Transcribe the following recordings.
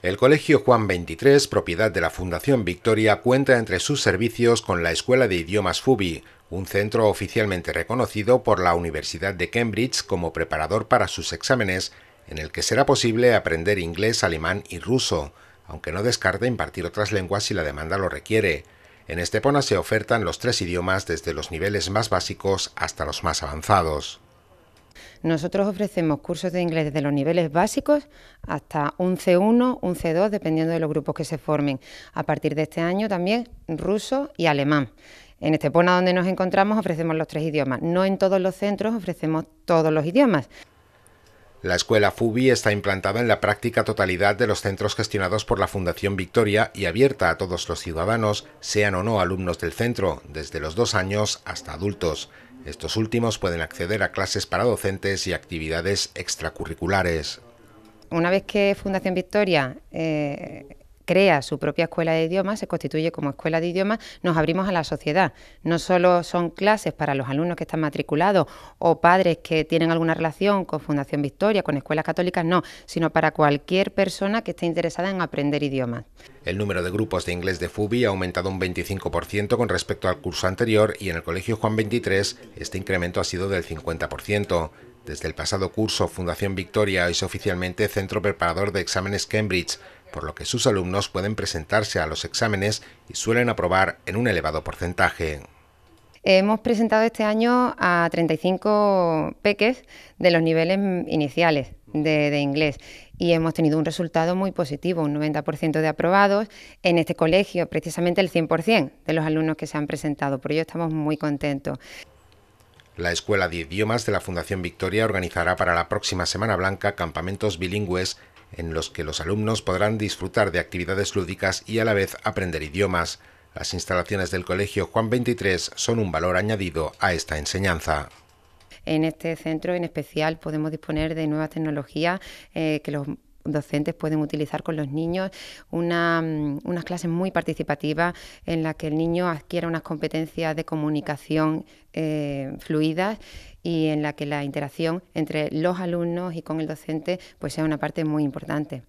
El Colegio Juan 23, propiedad de la Fundación Victoria, cuenta entre sus servicios con la Escuela de Idiomas FUBI, un centro oficialmente reconocido por la Universidad de Cambridge como preparador para sus exámenes, en el que será posible aprender inglés, alemán y ruso, aunque no descarta impartir otras lenguas si la demanda lo requiere. En Estepona se ofertan los tres idiomas desde los niveles más básicos hasta los más avanzados. Nosotros ofrecemos cursos de inglés desde los niveles básicos hasta un C1, un C2, dependiendo de los grupos que se formen. A partir de este año también ruso y alemán. En Estepona, donde nos encontramos, ofrecemos los tres idiomas. No en todos los centros ofrecemos todos los idiomas. La escuela FUBI está implantada en la práctica totalidad de los centros gestionados por la Fundación Victoria y abierta a todos los ciudadanos, sean o no alumnos del centro, desde los dos años hasta adultos. Estos últimos pueden acceder a clases para docentes y actividades extracurriculares. Una vez que Fundación Victoria eh, crea su propia escuela de idiomas, se constituye como escuela de idiomas, nos abrimos a la sociedad. No solo son clases para los alumnos que están matriculados o padres que tienen alguna relación con Fundación Victoria, con escuelas católicas, no, sino para cualquier persona que esté interesada en aprender idiomas. El número de grupos de inglés de FUBI ha aumentado un 25% con respecto al curso anterior y en el Colegio Juan 23 este incremento ha sido del 50%. Desde el pasado curso, Fundación Victoria es oficialmente Centro Preparador de Exámenes Cambridge por lo que sus alumnos pueden presentarse a los exámenes y suelen aprobar en un elevado porcentaje. Hemos presentado este año a 35 peques de los niveles iniciales de, inglés y hemos tenido un resultado muy positivo, un 90% de aprobados. En este colegio, precisamente el 100% de los alumnos que se han presentado, por ello estamos muy contentos. La Escuela de Idiomas de la Fundación Victoria organizará para la próxima Semana Blanca campamentos bilingües en los que los alumnos podrán disfrutar de actividades lúdicas y a la vez aprender idiomas. Las instalaciones del Colegio Juan 23 son un valor añadido a esta enseñanza. En este centro en especial podemos disponer de nuevas tecnologías eh, que los docentes pueden utilizar con los niños, una, mm, unas clases muy participativas en las que el niño adquiera unas competencias de comunicación eh, fluidas y en la que la interacción entre los alumnos y con el docente pues sea una parte muy importante.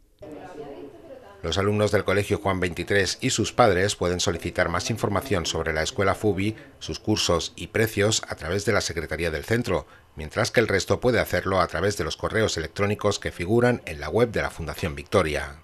Los alumnos del Colegio Juan 23 y sus padres pueden solicitar más información sobre la escuela FUBI, sus cursos y precios a través de la Secretaría del Centro, mientras que el resto puede hacerlo a través de los correos electrónicos que figuran en la web de la Fundación Victoria.